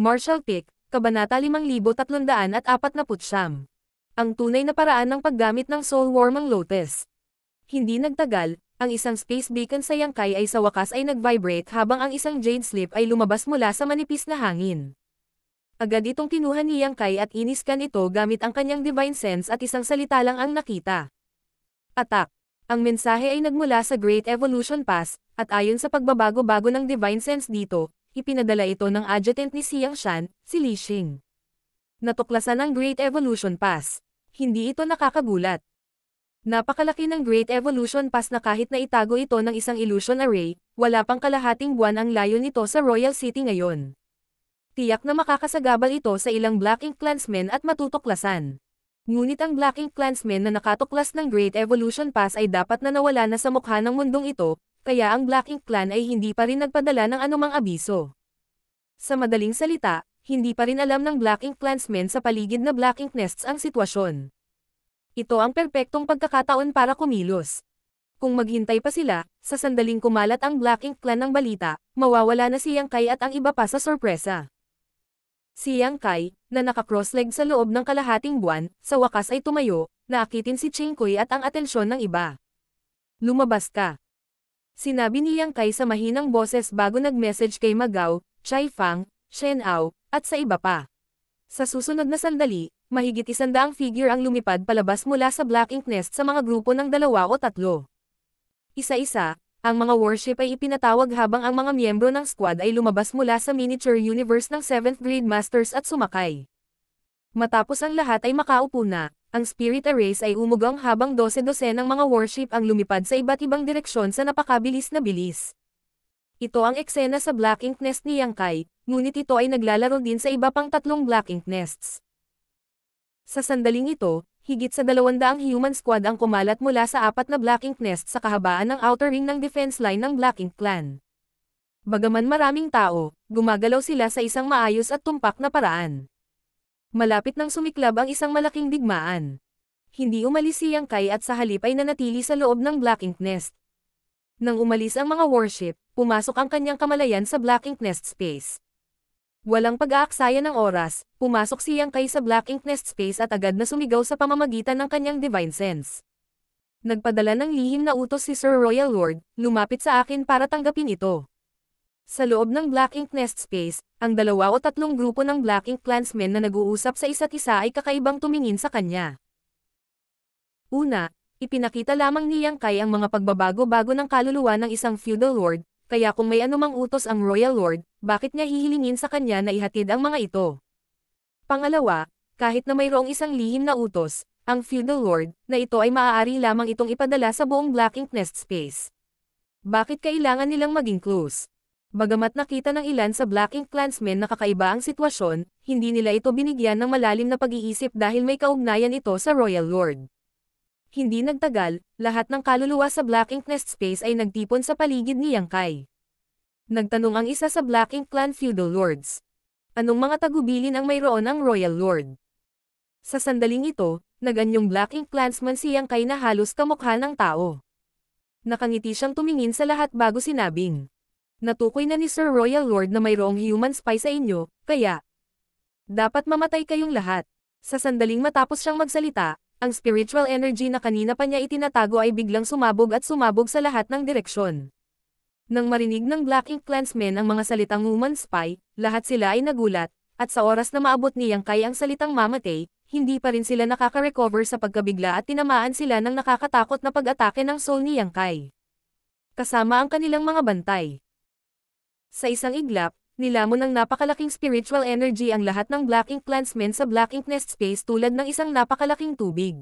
Marshall Pick, Kabanata 5349. Ang tunay na paraan ng paggamit ng soul warmang lotus. Hindi nagtagal, ang isang space beacon sa Yangkai ay sa wakas ay nag-vibrate habang ang isang jade slip ay lumabas mula sa manipis na hangin. Agad itong kinuha ni Yangkai at iniskan ito gamit ang kanyang divine sense at isang salita lang ang nakita. Attack. Ang mensahe ay nagmula sa Great Evolution Pass, at ayon sa pagbabago-bago ng divine sense dito, ipinadala ito ng adjutant ni Xiang Shan, si Li Xing. Natuklasan ang Great Evolution Pass. Hindi ito nakakagulat. Napakalaki ng Great Evolution Pass na kahit na itago ito ng isang illusion array, wala pang kalahating buwan ang layo nito sa Royal City ngayon. Tiyak na makakasagabal ito sa ilang Black Ink Clansmen at matutuklasan. Ngunit ang Black Ink Clansmen na nakatuklas ng Great Evolution Pass ay dapat na nawala na sa mukha ng mundong ito, kaya ang Black Ink Clan ay hindi pa rin nagpadala ng anumang abiso. Sa madaling salita, hindi pa rin alam ng Black Ink Clansmen sa paligid na Black Ink Nests ang sitwasyon. Ito ang perpektong pagkakataon para kumilos. Kung maghintay pa sila, sa sandaling kumalat ang Black Ink Clan ng balita, mawawala na si Yang Kai at ang iba pa sa sorpresa. Si Yang Kai, na naka nakakrossleg sa loob ng kalahating buwan, sa wakas ay tumayo, naakitin si Cheng Kui at ang atensyon ng iba. Lumabas ka. Sinabi ni Yang sa mahinang boses bago nag-message kay Magao, Chai Fang, Shen Ao, at sa iba pa. Sa susunod na sandali, mahigit isandaang figure ang lumipad palabas mula sa Black Ink Nest sa mga grupo ng dalawa o tatlo. Isa-isa, ang mga warship ay ipinatawag habang ang mga miyembro ng squad ay lumabas mula sa miniature universe ng 7th grade masters at sumakay. Matapos ang lahat ay makaupo na, ang spirit arrays ay umugang habang 12 dose ng mga warship ang lumipad sa iba't ibang direksyon sa napakabilis na bilis. Ito ang eksena sa Black Ink Nest ni Yang Kai, ngunit ito ay naglalaro din sa iba pang tatlong Black Ink Nests. Sa sandaling ito, higit sa 200 human squad ang kumalat mula sa apat na Black Ink Nests sa kahabaan ng outer ring ng defense line ng Black Ink Clan. Bagaman maraming tao, gumagalaw sila sa isang maayos at tumpak na paraan. Malapit nang sumiklab ang isang malaking digmaan. Hindi umalis si Yang Kai at sa halip ay nanatili sa loob ng Black Ink Nest. Nang umalis ang mga warship, pumasok ang kanyang kamalayan sa Black Ink Nest space. Walang pag-aaksaya ng oras, pumasok si Yang Kai sa Black Ink Nest space at agad na sumigaw sa pamamagitan ng kanyang divine sense. Nagpadala ng lihim na utos si Sir Royal Lord, lumapit sa akin para tanggapin ito. Sa loob ng Black Ink Nest Space, ang dalawa o tatlong grupo ng Black Ink Clansmen na nag-uusap sa isa't isa ay kakaibang tumingin sa kanya. Una, ipinakita lamang ni Yang Kai ang mga pagbabago-bago ng kaluluwa ng isang feudal lord, kaya kung may anumang utos ang royal lord, bakit niya hihilingin sa kanya na ihatid ang mga ito? Pangalawa, kahit na mayroong isang lihim na utos, ang feudal lord, na ito ay maaari lamang itong ipadala sa buong Black Ink Nest Space. Bakit kailangan nilang maging close? Bagamat nakita ng ilan sa Black Ink Clansmen na kakaiba ang sitwasyon, hindi nila ito binigyan ng malalim na pag-iisip dahil may kaugnayan ito sa Royal Lord. Hindi nagtagal, lahat ng kaluluwa sa Black Ink Nest Space ay nagtipon sa paligid ni Yang Kai. Nagtanong ang isa sa Black Ink Clan Feudal Lords. Anong mga tagubilin ang mayroon ang Royal Lord? Sa sandaling ito, naganyong Black Ink Clansman si Yang Kai na halos kamukha ng tao. Nakangiti siyang tumingin sa lahat bago sinabing natukoy na ni Sir Royal Lord na mayroong human spy sa inyo, kaya, dapat mamatay kayong lahat. Sa sandaling matapos siyang magsalita, ang spiritual energy na kanina pa niya itinatago ay biglang sumabog at sumabog sa lahat ng direksyon. Nang marinig ng Black Ink Clansmen ang mga salitang human spy, lahat sila ay nagulat, at sa oras na maabot niyang kay ang salitang mamatay, hindi pa rin sila nakaka-recover sa pagkabigla at tinamaan sila ng nakakatakot na pag-atake ng soul ni Yangkai. Kasama ang kanilang mga bantay. Sa isang iglap, nilamon ng napakalaking spiritual energy ang lahat ng Black Ink Clansmen sa Black Ink Nest Space tulad ng isang napakalaking tubig.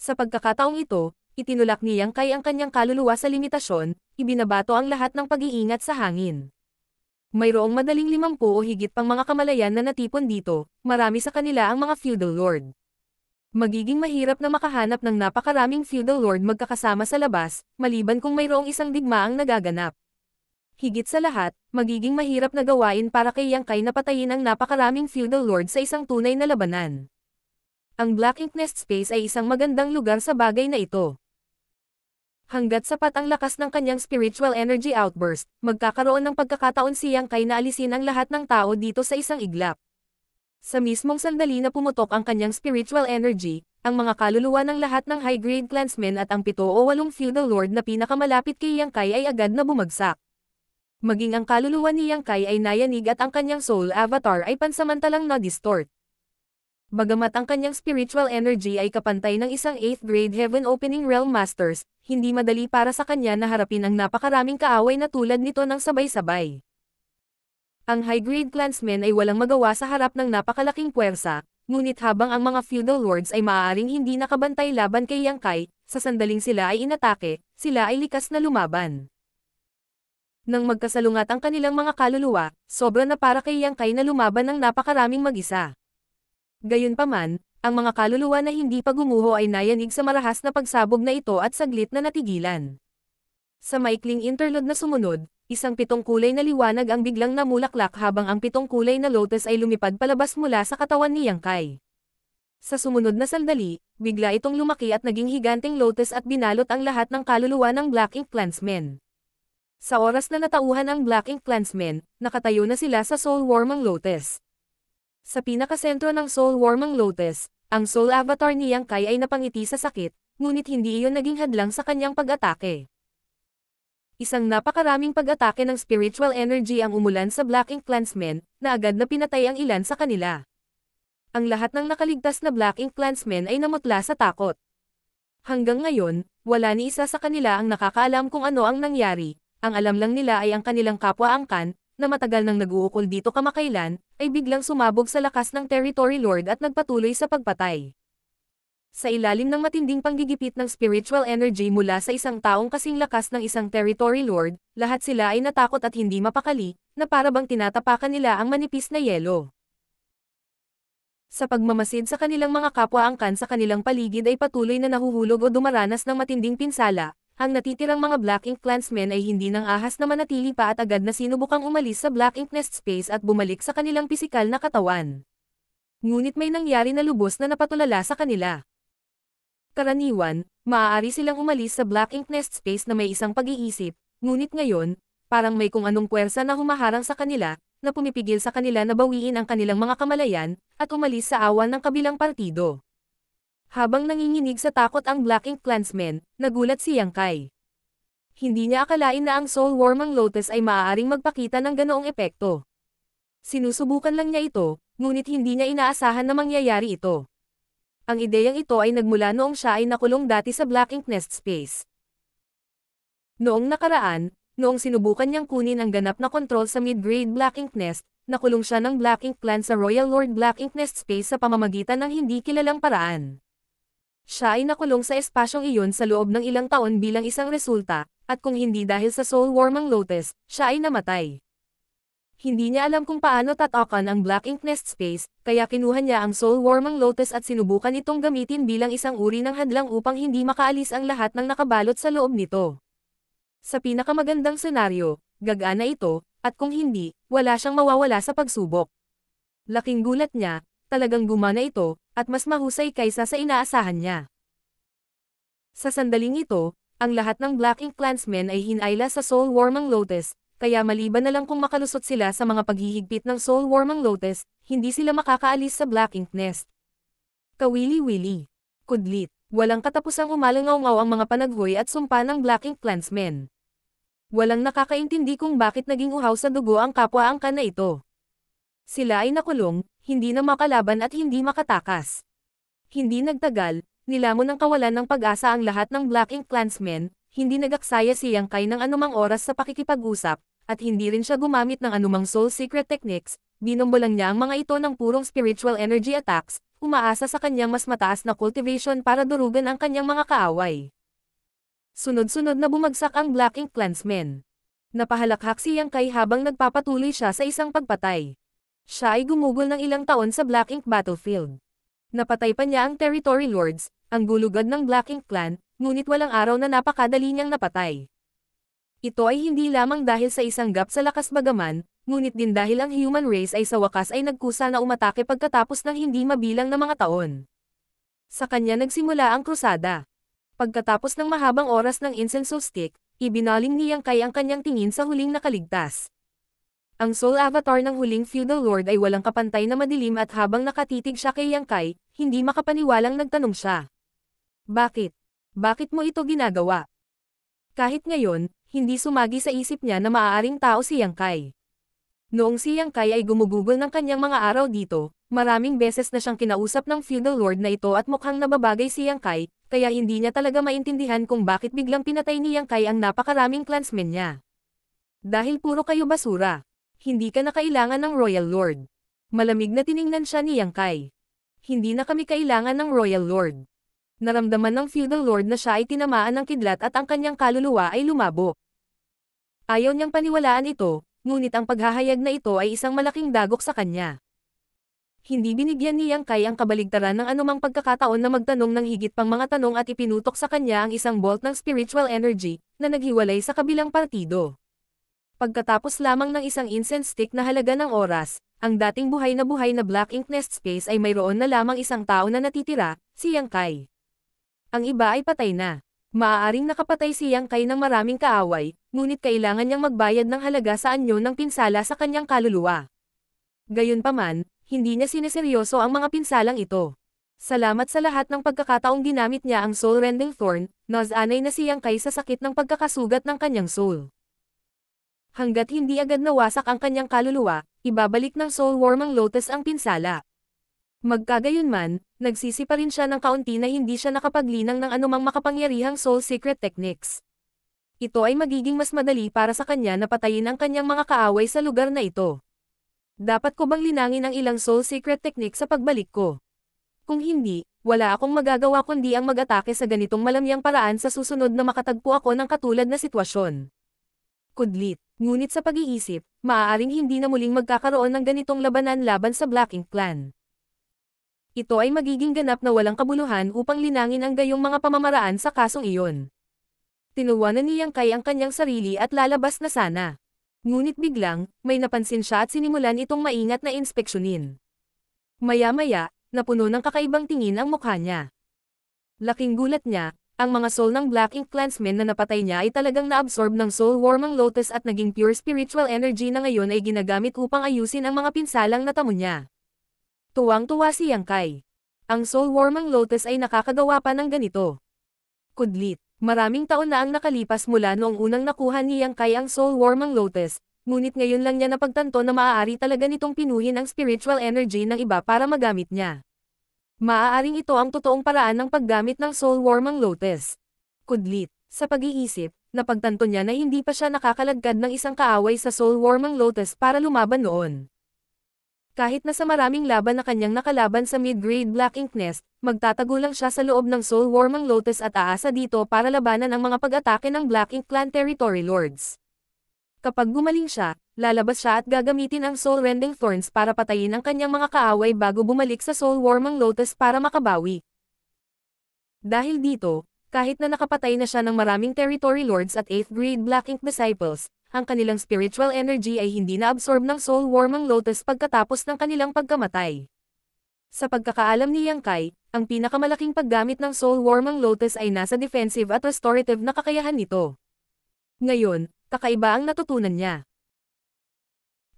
Sa pagkakataong ito, itinulak ni Yang Kai ang kanyang kaluluwa sa limitasyon, ibinabato ang lahat ng pag-iingat sa hangin. Mayroong madaling limampu o higit pang mga kamalayan na natipon dito, marami sa kanila ang mga feudal lord. Magiging mahirap na makahanap ng napakaraming feudal lord magkakasama sa labas, maliban kung mayroong isang ang nagaganap higit sa lahat, magiging mahirap na gawain para kay Yang Kai na patayin ang napakaraming feudal lord sa isang tunay na labanan. Ang Black Ink Nest Space ay isang magandang lugar sa bagay na ito. Hanggat sapat ang lakas ng kanyang spiritual energy outburst, magkakaroon ng pagkakataon si Yang Kai na alisin ang lahat ng tao dito sa isang iglap. Sa mismong sandali na pumutok ang kanyang spiritual energy, ang mga kaluluwa ng lahat ng high-grade clansmen at ang pito o walong feudal lord na pinakamalapit kay Yang Kai ay agad na bumagsak. Maging ang kaluluwa ni Yang Kai ay nayanig at ang kanyang soul avatar ay pansamantalang na-distort. Bagamat ang kanyang spiritual energy ay kapantay ng isang 8th grade Heaven Opening Realm Masters, hindi madali para sa kanya na harapin ang napakaraming kaaway na tulad nito ng sabay-sabay. Ang high-grade clansmen ay walang magawa sa harap ng napakalaking puwersa, ngunit habang ang mga feudal lords ay maaaring hindi nakabantay laban kay Yang Kai, sa sandaling sila ay inatake, sila ay likas na lumaban. Nang magkasalungat ang kanilang mga kaluluwa, sobra na para kay Yang Kai na lumaban ng napakaraming mag-isa. Gayunpaman, ang mga kaluluwa na hindi pagumuho ay nayanig sa marahas na pagsabog na ito at saglit na natigilan. Sa maikling interlude na sumunod, isang pitong kulay na liwanag ang biglang namulaklak habang ang pitong kulay na lotus ay lumipad palabas mula sa katawan ni Yang Kai. Sa sumunod na saldali, bigla itong lumaki at naging higanteng lotus at binalot ang lahat ng kaluluwa ng Black Ink Clansmen. Sa oras na natauhan ang Black Ink Clansmen, nakatayo na sila sa Soul Warmang Lotus. Sa pinakasentro ng Soul Warmang Lotus, ang Soul Avatar ni Yang Kai ay napangiti sa sakit, ngunit hindi iyon naging hadlang sa kanyang pag-atake. Isang napakaraming pag-atake ng spiritual energy ang umulan sa Black Ink Clansmen, na agad na pinatay ang ilan sa kanila. Ang lahat ng nakaligtas na Black Ink Clansmen ay namutla sa takot. Hanggang ngayon, wala ni isa sa kanila ang nakakaalam kung ano ang nangyari, ang alam lang nila ay ang kanilang kapwa angkan, na matagal nang naguukol dito kamakailan, ay biglang sumabog sa lakas ng Territory Lord at nagpatuloy sa pagpatay. Sa ilalim ng matinding panggigipit ng spiritual energy mula sa isang taong kasing lakas ng isang territory lord, lahat sila ay natakot at hindi mapakali, na parabang tinatapakan nila ang manipis na yelo. Sa pagmamasid sa kanilang mga kapwa angkan sa kanilang paligid ay patuloy na nahuhulog o dumaranas ng matinding pinsala, ang natitirang mga Black Ink Clansmen ay hindi nang ahas na manatili pa at agad na sinubukang umalis sa Black Ink Nest Space at bumalik sa kanilang pisikal na katawan. Ngunit may nangyari na lubos na napatulala sa kanila. Karaniwan, maaari silang umalis sa Black Ink Nest Space na may isang pag-iisip, ngunit ngayon, parang may kung anong puwersa na humaharang sa kanila, na pumipigil sa kanila na bawiin ang kanilang mga kamalayan, at umalis sa awan ng kabilang partido. Habang nanginginig sa takot ang Black Ink Clansmen, nagulat si Yang Kai. Hindi niya akalain na ang Soul Worm Lotus ay maaaring magpakita ng ganoong epekto. Sinusubukan lang niya ito, ngunit hindi niya inaasahan na mangyayari ito. Ang ideyang ito ay nagmula noong siya ay nakulong dati sa Black Ink Nest Space. Noong nakaraan, noong sinubukan niyang kunin ang ganap na kontrol sa mid-grade Black Ink Nest, nakulong siya ng Black Ink Clan sa Royal Lord Black Ink Nest Space sa pamamagitan ng hindi kilalang paraan. Siya ay nakulong sa espasyong iyon sa loob ng ilang taon bilang isang resulta, at kung hindi dahil sa soul warming Lotus, siya ay namatay. Hindi niya alam kung paano tatakan ang Black Ink Nest Space, kaya kinuha niya ang Soul warming Lotus at sinubukan itong gamitin bilang isang uri ng hadlang upang hindi makaalis ang lahat ng nakabalot sa loob nito. Sa pinakamagandang senaryo, gagana ito, at kung hindi, wala siyang mawawala sa pagsubok. Laking gulat niya, talagang gumana ito, at mas mahusay kaysa sa inaasahan niya. Sa sandaling ito, ang lahat ng Black Ink Clansmen ay hinayla sa Soul Warmang Lotus, kaya maliban na lang kung makalusot sila sa mga paghihigpit ng Soul Warmang Lotus, hindi sila makakaalis sa Black Ink Nest. Kawili-wili. Kudlit. Walang katapusang umalangaw-ngaw ang mga panaghoy at sumpa ng Black Ink Clansmen. Walang nakakaintindi kung bakit naging uhaw sa dugo ang kapwa angka na ito. Sila ay nakulong, hindi na makalaban at hindi makatakas. Hindi nagtagal, nilamon ng kawalan ng pag-asa ang lahat ng Black Ink Clansmen, hindi nagaksaya si Yang Kai ng anumang oras sa pakikipag-usap, at hindi rin siya gumamit ng anumang soul secret techniques, binombo niya ang mga ito ng purong spiritual energy attacks, umaasa sa kanyang mas mataas na cultivation para durugan ang kanyang mga kaaway. Sunod-sunod na bumagsak ang Black Ink Clansmen. Napahalakhak si Yang Kai habang nagpapatuloy siya sa isang pagpatay. Siya ay gumugol ng ilang taon sa Black Ink Battlefield. Napatay pa niya ang Territory Lords, ang gulugad ng Black Ink Clan, ngunit walang araw na napakadali niyang napatay. Ito ay hindi lamang dahil sa isang gap sa lakas bagaman, ngunit din dahil ang human race ay sa wakas ay nagkusa na umatake pagkatapos ng hindi mabilang na mga taon. Sa kanya nagsimula ang krusada. Pagkatapos ng mahabang oras ng insenso stick, ibinaling niyang kay ang kanyang tingin sa huling nakaligtas. Ang soul avatar ng huling feudal lord ay walang kapantay na madilim at habang nakatitig siya kay Yang Kai, hindi makapaniwalang nagtanong siya. Bakit? Bakit mo ito ginagawa? Kahit ngayon, hindi sumagi sa isip niya na maaaring tao si Yang Kai. Noong si Yang Kai ay gumugugol ng kanyang mga araw dito, maraming beses na siyang kinausap ng feudal lord na ito at mukhang nababagay si Yang Kai, kaya hindi niya talaga maintindihan kung bakit biglang pinatay ni Yang Kai ang napakaraming clansmen niya. Dahil puro kayo basura. Hindi ka na kailangan ng Royal Lord. Malamig na tiningnan siya ni Yang Kai. Hindi na kami kailangan ng Royal Lord. Naramdaman ng feudal lord na siya ay tinamaan ng kidlat at ang kanyang kaluluwa ay lumabo. Ayaw niyang paniwalaan ito, ngunit ang paghahayag na ito ay isang malaking dagok sa kanya. Hindi binigyan ni Yang Kai ang kabaligtaran ng anumang pagkakataon na magtanong ng higit pang mga tanong at ipinutok sa kanya ang isang bolt ng spiritual energy na naghiwalay sa kabilang partido. Pagkatapos lamang ng isang incense stick na halaga ng oras, ang dating buhay na buhay na Black Ink Nest Space ay mayroon na lamang isang tao na natitira, si Yang Kai. Ang iba ay patay na. Maaaring nakapatay si Yang Kai ng maraming kaaway, ngunit kailangan niyang magbayad ng halaga sa anyo ng pinsala sa kanyang kaluluwa. Gayunpaman, hindi niya sineseryoso ang mga pinsalang ito. Salamat sa lahat ng pagkakataong ginamit niya ang soul rending thorn, nasanay na si Yang Kai sa sakit ng pagkakasugat ng kanyang soul. Hanggat hindi agad nawasak ang kanyang kaluluwa, ibabalik ng soulworm ang lotus ang pinsala. Magkagayunman, nagsisi pa rin siya ng kaunti na hindi siya nakapaglinang ng anumang makapangyarihang soul secret techniques. Ito ay magiging mas madali para sa kanya na patayin ang kanyang mga kaaway sa lugar na ito. Dapat ko bang linangin ang ilang soul secret technique sa pagbalik ko? Kung hindi, wala akong magagawa kundi ang mag-atake sa ganitong malamyang paraan sa susunod na makatagpo ako ng katulad na sitwasyon. Kudlit Ngunit sa pag-iisip, maaaring hindi na muling magkakaroon ng ganitong labanan laban sa Black Ink Clan. Ito ay magiging ganap na walang kabuluhan upang linangin ang gayong mga pamamaraan sa kasong iyon. Tinuwanan niyang kay ang kanyang sarili at lalabas na sana. Ngunit biglang, may napansin siya at sinimulan itong maingat na inspeksyonin. Maya-maya, napuno ng kakaibang tingin ang mukha niya. Laking gulat niya, ang mga soul ng Black Ink Clansmen na napatay niya ay talagang naabsorb ng soul warm ang lotus at naging pure spiritual energy na ngayon ay ginagamit upang ayusin ang mga pinsalang natamo niya. Tuwang-tuwa si Yang Kai. Ang soul warm ang lotus ay nakakagawa pa ng ganito. Kudlit. Maraming taon na ang nakalipas mula noong unang nakuha ni Yang Kai ang soul warm ang lotus, ngunit ngayon lang niya napagtanto na maaari talaga nitong pinuhin ang spiritual energy ng iba para magamit niya. Maaaring ito ang totoong paraan ng paggamit ng soulworm ang lotus. Kudlit, sa pag-iisip, napagtanto niya na hindi pa siya nakakalagkad ng isang kaaway sa soulworm ang lotus para lumaban noon. Kahit na sa maraming laban na kanyang nakalaban sa mid-grade Black Ink Nest, magtatago lang siya sa loob ng Soul War Lotus at aasa dito para labanan ang mga pag-atake ng Black Ink Clan Territory Lords. Kapag gumaling siya, lalabas siya at gagamitin ang Soul Rending Thorns para patayin ang kanyang mga kaaway bago bumalik sa Soul warming Lotus para makabawi. Dahil dito, kahit na nakapatay na siya ng maraming Territory Lords at 8th grade Black Ink Disciples, ang kanilang spiritual energy ay hindi na-absorb ng Soul warming Lotus pagkatapos ng kanilang pagkamatay. Sa pagkakaalam ni Yang Kai, ang pinakamalaking paggamit ng Soul warming Lotus ay nasa defensive at restorative na kakayahan nito. Ngayon, kakaiba ang natutunan niya.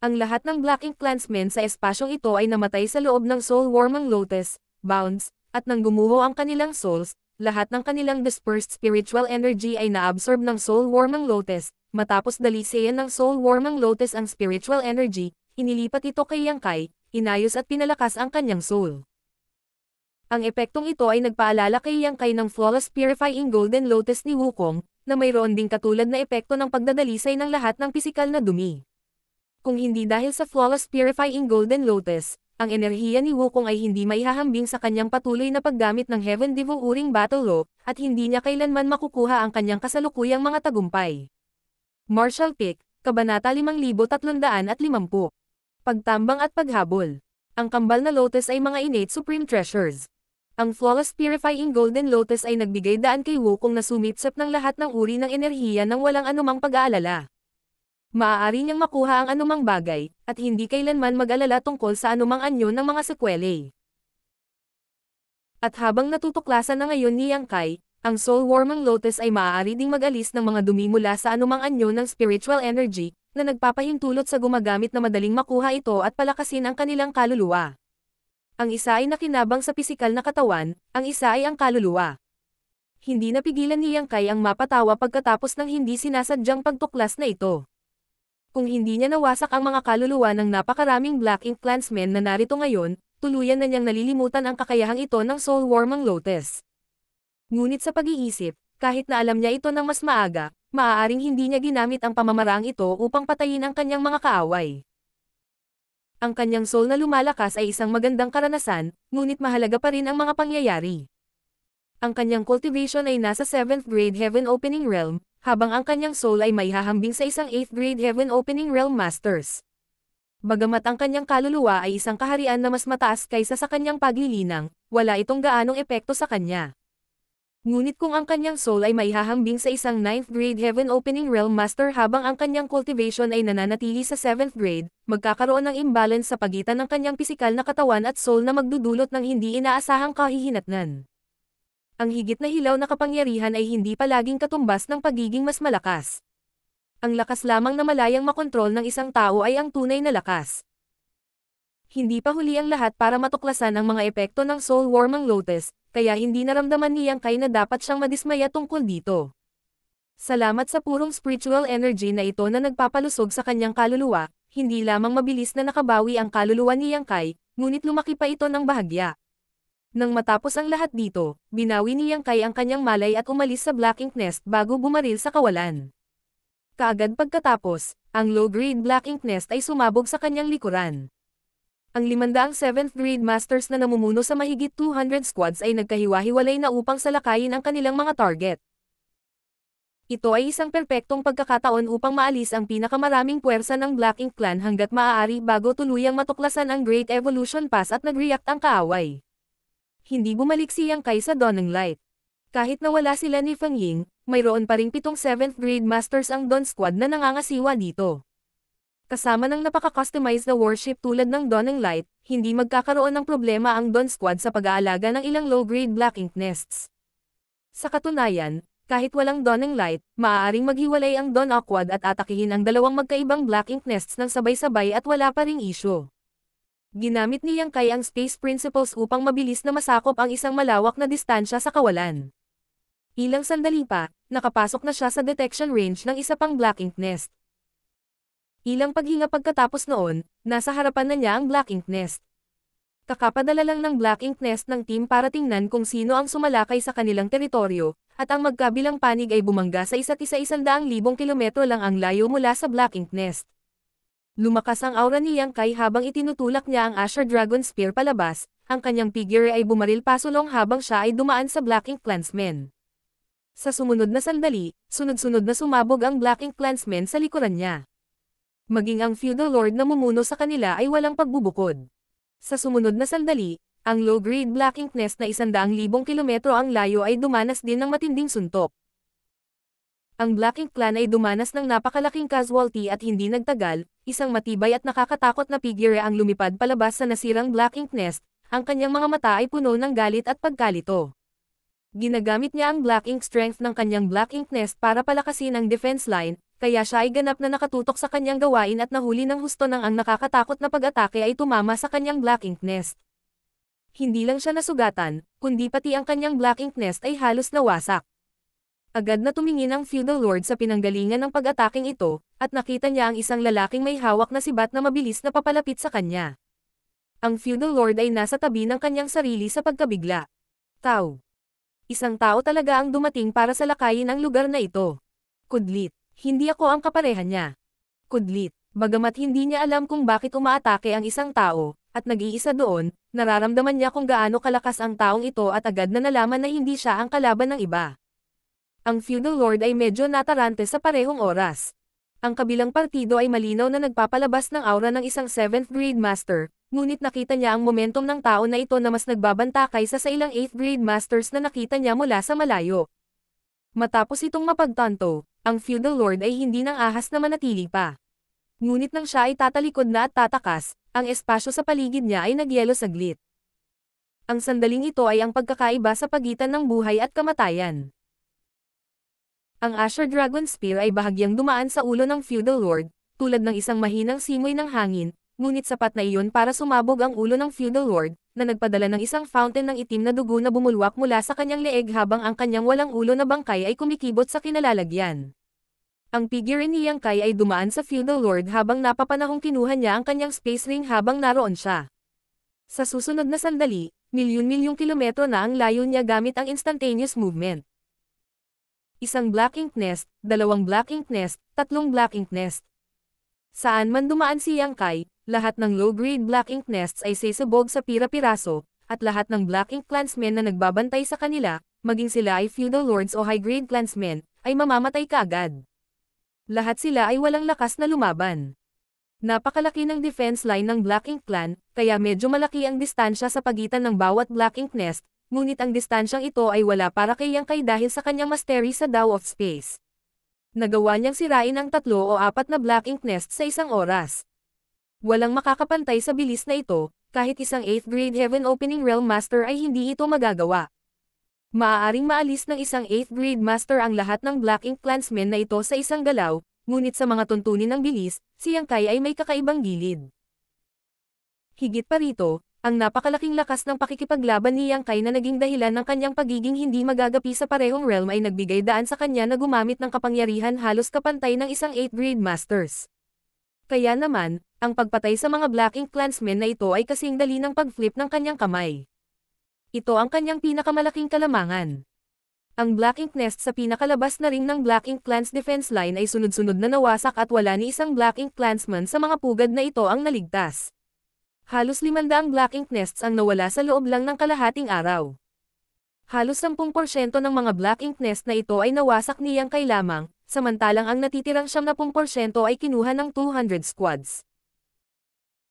Ang lahat ng Black Ink Clansmen sa espasyong ito ay namatay sa loob ng soul-warming lotus, bounds, at nang gumuho ang kanilang souls, lahat ng kanilang dispersed spiritual energy ay naabsorb ng soul-warming lotus, matapos dalisayan ng soul-warming lotus ang spiritual energy, inilipat ito kay Yang Kai, inayos at pinalakas ang kanyang soul. Ang epektong ito ay nagpaalala kay Yang Kai ng flawless purifying golden lotus ni Wukong, na mayroon ding katulad na epekto ng pagdadalisay ng lahat ng pisikal na dumi. Kung hindi dahil sa flawless purifying golden lotus, ang enerhiya ni Wukong ay hindi maihahambing sa kanyang patuloy na paggamit ng Heaven Devo Uring Battle Rope, at hindi niya kailanman makukuha ang kanyang kasalukuyang mga tagumpay. Martial Pick, Kabanata 5350 Pagtambang at Paghabol Ang kambal na lotus ay mga innate supreme treasures, ang Flawless Purifying Golden Lotus ay nagbigay daan kay Wukong na sumipsap ng lahat ng uri ng enerhiya nang walang anumang pag-aalala. Maaari niyang makuha ang anumang bagay, at hindi kailanman mag-alala tungkol sa anumang anyo ng mga sekwele. At habang natutuklasan na ngayon ni Yang Kai, ang soul warming lotus ay maaari ding mag-alis ng mga dumi mula sa anumang anyo ng spiritual energy, na nagpapahintulot sa gumagamit na madaling makuha ito at palakasin ang kanilang kaluluwa. Ang isa ay nakinabang sa pisikal na katawan, ang isa ay ang kaluluwa. Hindi napigilan ni Yang Kai ang mapatawa pagkatapos ng hindi sinasadyang pagtuklas na ito. Kung hindi niya nawasak ang mga kaluluwa ng napakaraming Black Ink Clansmen na narito ngayon, tuluyan na niyang nalilimutan ang kakayahang ito ng Soul Warmang Lotus. Ngunit sa pag-iisip, kahit na alam niya ito ng mas maaga, maaaring hindi niya ginamit ang pamamaraang ito upang patayin ang kanyang mga kaaway. Ang kanyang soul na lumalakas ay isang magandang karanasan, ngunit mahalaga pa rin ang mga pangyayari. Ang kanyang cultivation ay nasa 7th grade Heaven Opening Realm, habang ang kanyang soul ay may hahambing sa isang 8th grade Heaven Opening Realm Masters. Bagamat ang kanyang kaluluwa ay isang kaharian na mas mataas kaysa sa kanyang paglilinang, wala itong gaanong epekto sa kanya. Ngunit kung ang kanyang soul ay maihahambing sa isang 9th grade Heaven Opening Realm Master habang ang kanyang cultivation ay nananatili sa 7th grade, magkakaroon ng imbalance sa pagitan ng kanyang pisikal na katawan at soul na magdudulot ng hindi inaasahang kahihinatnan. Ang higit na hilaw na kapangyarihan ay hindi palaging katumbas ng pagiging mas malakas. Ang lakas lamang na malayang makontrol ng isang tao ay ang tunay na lakas hindi pa huli ang lahat para matuklasan ang mga epekto ng soul warmang lotus, kaya hindi naramdaman ni Yang Kai na dapat siyang madismaya tungkol dito. Salamat sa purong spiritual energy na ito na nagpapalusog sa kanyang kaluluwa, hindi lamang mabilis na nakabawi ang kaluluwa ni Yang Kai, ngunit lumaki pa ito ng bahagya. Nang matapos ang lahat dito, binawi ni Yang Kai ang kanyang malay at umalis sa Black Ink Nest bago bumaril sa kawalan. Kaagad pagkatapos, ang low-grade Black Ink Nest ay sumabog sa kanyang likuran. Ang 7 th grade masters na namumuno sa mahigit 200 squads ay nagkahiwa-hiwalay na upang salakayin ang kanilang mga target. Ito ay isang perpektong pagkakataon upang maalis ang pinakamaraming puwersa ng Black Ink Clan hanggat maaari bago tuluyang matuklasan ang Great Evolution Pass at nag-react ang kaaway. Hindi bumalik si Yang Kai sa Dawn ng Light. Kahit nawala sila ni Fang Ying, mayroon pa ring pitong 7th grade masters ang Dawn Squad na nangangasiwa dito. Kasama ng napaka-customized na warship tulad ng Dawn Light, hindi magkakaroon ng problema ang Dawn Squad sa pag-aalaga ng ilang low-grade black ink nests. Sa katunayan, kahit walang Dawn Light, maaaring maghiwalay ang Dawn Aquad at atakihin ang dalawang magkaibang black ink nests ng sabay-sabay at wala pa ring issue. Ginamit ni Yang Kai ang space principles upang mabilis na masakop ang isang malawak na distansya sa kawalan. Ilang sandali pa, nakapasok na siya sa detection range ng isa pang black ink nest. Ilang paghinga pagkatapos noon, nasa harapan na niya ang Black Ink Nest. Kakapadala lang ng Black Ink Nest ng team para tingnan kung sino ang sumalakay sa kanilang teritoryo, at ang magkabilang panig ay bumangga sa isa't isa isandaang libong kilometro lang ang layo mula sa Black Ink Nest. Lumakas ang aura ni Yang Kai habang itinutulak niya ang Asher Dragon Spear palabas, ang kanyang figure ay bumaril pasulong habang siya ay dumaan sa Black Ink Clansmen. Sa sumunod na sandali, sunod-sunod na sumabog ang Black Ink Clansmen sa likuran niya. Maging ang feudal lord na mumuno sa kanila ay walang pagbubukod. Sa sumunod na sandali, ang low-grade black ink nest na libong kilometro ang layo ay dumanas din ng matinding suntok. Ang Black Ink Clan ay dumanas ng napakalaking casualty at hindi nagtagal, isang matibay at nakakatakot na figure ang lumipad palabas sa nasirang Black Ink Nest, ang kanyang mga mata ay puno ng galit at pagkalito. Ginagamit niya ang Black Ink Strength ng kanyang Black Ink Nest para palakasin ang defense line, kaya siya ay ganap na nakatutok sa kanyang gawain at nahuli ng husto nang ang nakakatakot na pag-atake ay tumama sa kanyang Black Ink Nest. Hindi lang siya nasugatan, kundi pati ang kanyang Black Ink Nest ay halos nawasak. Agad na tumingin ang feudal lord sa pinanggalingan ng pag-ataking ito, at nakita niya ang isang lalaking may hawak na sibat na mabilis na papalapit sa kanya. Ang feudal lord ay nasa tabi ng kanyang sarili sa pagkabigla. Tao. Isang tao talaga ang dumating para salakayin ang lugar na ito. Kudlit. Hindi ako ang kapareha niya. Kudlit. Bagamat hindi niya alam kung bakit umaatake ang isang tao, at nag-iisa doon, nararamdaman niya kung gaano kalakas ang taong ito at agad na nalaman na hindi siya ang kalaban ng iba. Ang feudal lord ay medyo natarante sa parehong oras. Ang kabilang partido ay malinaw na nagpapalabas ng aura ng isang 7th grade master, ngunit nakita niya ang momentum ng tao na ito na mas nagbabanta kaysa sa ilang 8th grade masters na nakita niya mula sa malayo. Matapos itong mapagtanto, ang feudal lord ay hindi nang ahas na manatili pa. Ngunit nang siya ay tatalikod na at tatakas, ang espasyo sa paligid niya ay nagyelo saglit. Ang sandaling ito ay ang pagkakaiba sa pagitan ng buhay at kamatayan. Ang Asher Dragon Spear ay bahagyang dumaan sa ulo ng feudal lord, tulad ng isang mahinang simoy ng hangin, ngunit sapat na iyon para sumabog ang ulo ng feudal lord, na nagpadala ng isang fountain ng itim na dugo na bumulwak mula sa kanyang leeg habang ang kanyang walang ulo na bangkay ay kumikibot sa kinalalagyan. Ang figure ni Yang Kai ay dumaan sa Feudal Lord habang napapanahong kinuha niya ang kanyang space ring habang naroon siya. Sa susunod na sandali, milyon-milyong kilometro na ang layo niya gamit ang instantaneous movement. Isang black ink nest, dalawang black ink nest, tatlong black ink nest. Saan man dumaan si Yang Kai, lahat ng low-grade black ink nests ay sisabog sa pira-piraso, at lahat ng black ink clansmen na nagbabantay sa kanila, maging sila ay feudal lords o high-grade clansmen, ay mamamatay kaagad. Lahat sila ay walang lakas na lumaban. Napakalaki ng defense line ng Black Ink Clan, kaya medyo malaki ang distansya sa pagitan ng bawat Black Ink Nest, ngunit ang distansyang ito ay wala para kay Yang Kai dahil sa kanyang mastery sa Dao of Space. Nagawa niyang sirain ang tatlo o apat na Black Ink Nest sa isang oras, Walang makakapantay sa bilis na ito, kahit isang 8th grade Heaven Opening Realm Master ay hindi ito magagawa. Maaaring maalis ng isang 8th grade Master ang lahat ng Black Ink Clansmen na ito sa isang galaw, ngunit sa mga tuntunin ng bilis, si Yang Kai ay may kakaibang gilid. Higit pa rito, ang napakalaking lakas ng pakikipaglaban ni Yang Kai na naging dahilan ng kanyang pagiging hindi magagapi sa parehong realm ay nagbigay daan sa kanya na gumamit ng kapangyarihan halos kapantay ng isang 8th grade masters. Kaya naman, ang pagpatay sa mga Black Ink Clansmen na ito ay kasing dali ng pag-flip ng kanyang kamay. Ito ang kanyang pinakamalaking kalamangan. Ang Black Ink Nest sa pinakalabas na ring ng Black Ink Clans defense line ay sunod-sunod na nawasak at wala ni isang Black Ink Clansman sa mga pugad na ito ang naligtas. Halos limandaang Black Ink Nests ang nawala sa loob lang ng kalahating araw. Halos 10% ng mga Black Ink Nest na ito ay nawasak niyang kay lamang, samantalang ang natitirang 70% ay kinuha ng 200 squads.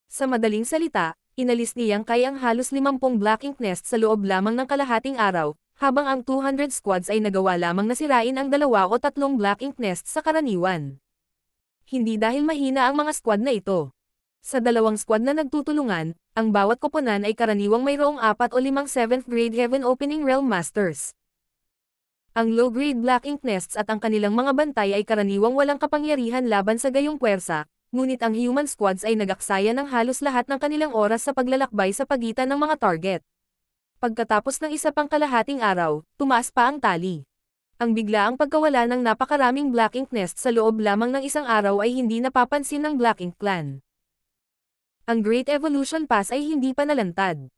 Sa madaling salita, inalis niyang kay ang halos 50 black ink nest sa loob lamang ng kalahating araw, habang ang 200 squads ay nagawa lamang nasirain ang dalawa o tatlong black ink nest sa karaniwan. Hindi dahil mahina ang mga squad na ito. Sa dalawang squad na nagtutulungan, ang bawat koponan ay karaniwang mayroong 4 o 5 7th grade Heaven Opening Realm Masters. Ang low-grade black ink nests at ang kanilang mga bantay ay karaniwang walang kapangyarihan laban sa gayong puwersa, ngunit ang human squads ay nagaksaya ng halos lahat ng kanilang oras sa paglalakbay sa pagitan ng mga target. Pagkatapos ng isa pang kalahating araw, tumaas pa ang tali. Ang biglaang pagkawala ng napakaraming black ink nests sa loob lamang ng isang araw ay hindi napapansin ng black ink clan. Ang Great Evolution Pass ay hindi pa nalantad.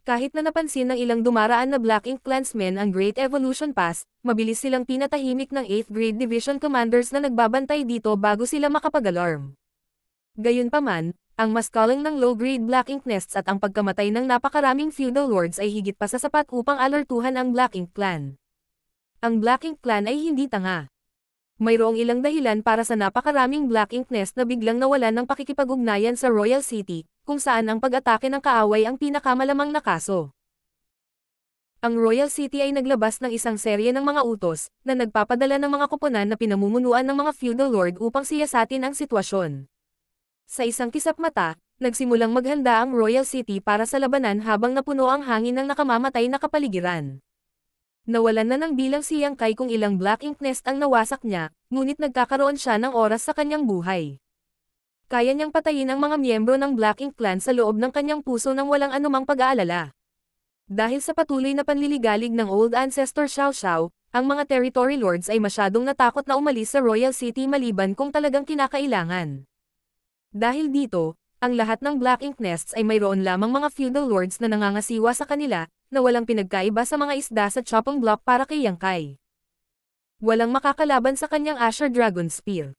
Kahit na napansin ng ilang dumaraan na Black Ink Clansmen ang Great Evolution Pass, mabilis silang pinatahimik ng 8th Grade Division Commanders na nagbabantay dito bago sila makapag-alarm. Gayunpaman, ang mas calling ng low-grade Black Ink Nests at ang pagkamatay ng napakaraming feudal lords ay higit pa sa sapat upang alertuhan ang Black Ink Clan. Ang Black Ink Clan ay hindi tanga mayroong ilang dahilan para sa napakaraming Black Ink Nest na biglang nawalan ng pakikipagugnayan sa Royal City, kung saan ang pag-atake ng kaaway ang pinakamalamang na kaso. Ang Royal City ay naglabas ng isang serye ng mga utos, na nagpapadala ng mga kuponan na pinamumunuan ng mga feudal lord upang siyasatin ang sitwasyon. Sa isang kisap mata, nagsimulang maghanda ang Royal City para sa labanan habang napuno ang hangin ng nakamamatay na kapaligiran. Nawalan na ng bilang si Yang Kai kung ilang black ink nest ang nawasak niya, ngunit nagkakaroon siya ng oras sa kanyang buhay. Kaya niyang patayin ang mga miyembro ng Black Ink Clan sa loob ng kanyang puso nang walang anumang pag-aalala. Dahil sa patuloy na panliligalig ng old ancestor Xiao Xiao, ang mga territory lords ay masyadong natakot na umalis sa Royal City maliban kung talagang kinakailangan. Dahil dito, ang lahat ng Black Ink Nests ay mayroon lamang mga feudal lords na nangangasiwa sa kanila, na walang pinagkaiba sa mga isda sa Chopping Block para kay Yangkai. Walang makakalaban sa kanyang Asher Dragon Spear.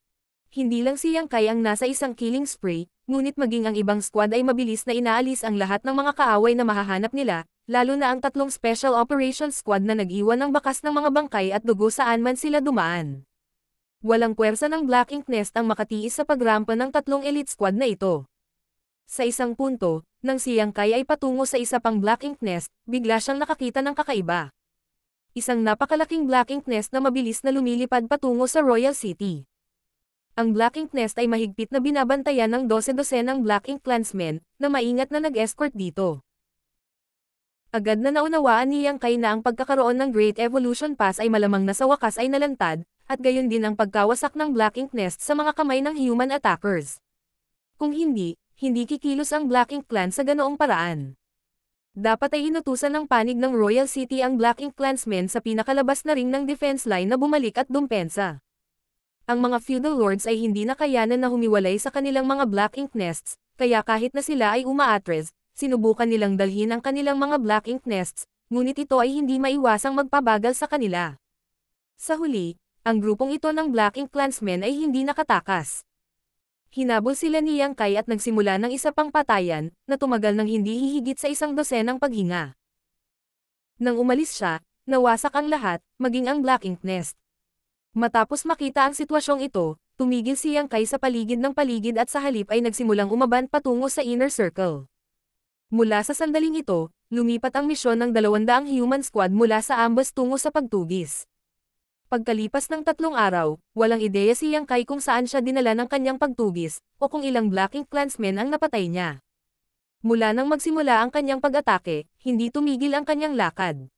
Hindi lang si Yangkai ang nasa isang killing spree, ngunit maging ang ibang squad ay mabilis na inaalis ang lahat ng mga kaaway na mahahanap nila, lalo na ang tatlong Special Operations Squad na nag-iwan ng bakas ng mga bangkay at dugo saan man sila dumaan. Walang kwersa ng Black Ink Nest ang makatiis sa pagrampa ng tatlong elite squad na ito. Sa isang punto, nang si Yang Kai ay patungo sa isa pang black ink nest, bigla siyang nakakita ng kakaiba. Isang napakalaking black ink nest na mabilis na lumilipad patungo sa Royal City. Ang black ink nest ay mahigpit na binabantayan ng 12-12 dosenang black ink clansmen na maingat na nag-escort dito. Agad na naunawaan ni Yang Kai na ang pagkakaroon ng Great Evolution Pass ay malamang na sa wakas ay nalantad, at gayon din ang pagkawasak ng black ink nest sa mga kamay ng human attackers. Kung hindi, hindi kikilos ang Black Ink Clan sa ganoong paraan. Dapat ay inutusan ng panig ng Royal City ang Black Ink Clansmen sa pinakalabas na ring ng defense line na bumalik at dumpensa. Ang mga feudal lords ay hindi nakayanan na humiwalay sa kanilang mga Black Ink Nests, kaya kahit na sila ay umaatres, sinubukan nilang dalhin ang kanilang mga Black Ink Nests, ngunit ito ay hindi maiwasang magpabagal sa kanila. Sa huli, ang grupong ito ng Black Ink Clansmen ay hindi nakatakas. Hinabol sila ni Yang Kai at nagsimula ng isa pang patayan, na tumagal ng hindi hihigit sa isang dosenang paghinga. Nang umalis siya, nawasak ang lahat, maging ang Black Ink Nest. Matapos makita ang sitwasyong ito, tumigil si Yang Kai sa paligid ng paligid at sa halip ay nagsimulang umaban patungo sa Inner Circle. Mula sa sandaling ito, lumipat ang misyon ng 200 human squad mula sa ambas tungo sa pagtugis. Pagkalipas ng tatlong araw, walang ideya si Yang Kai kung saan siya dinala ng kanyang pagtugis, o kung ilang Black Ink Clansmen ang napatay niya. Mula nang magsimula ang kanyang pag-atake, hindi tumigil ang kanyang lakad.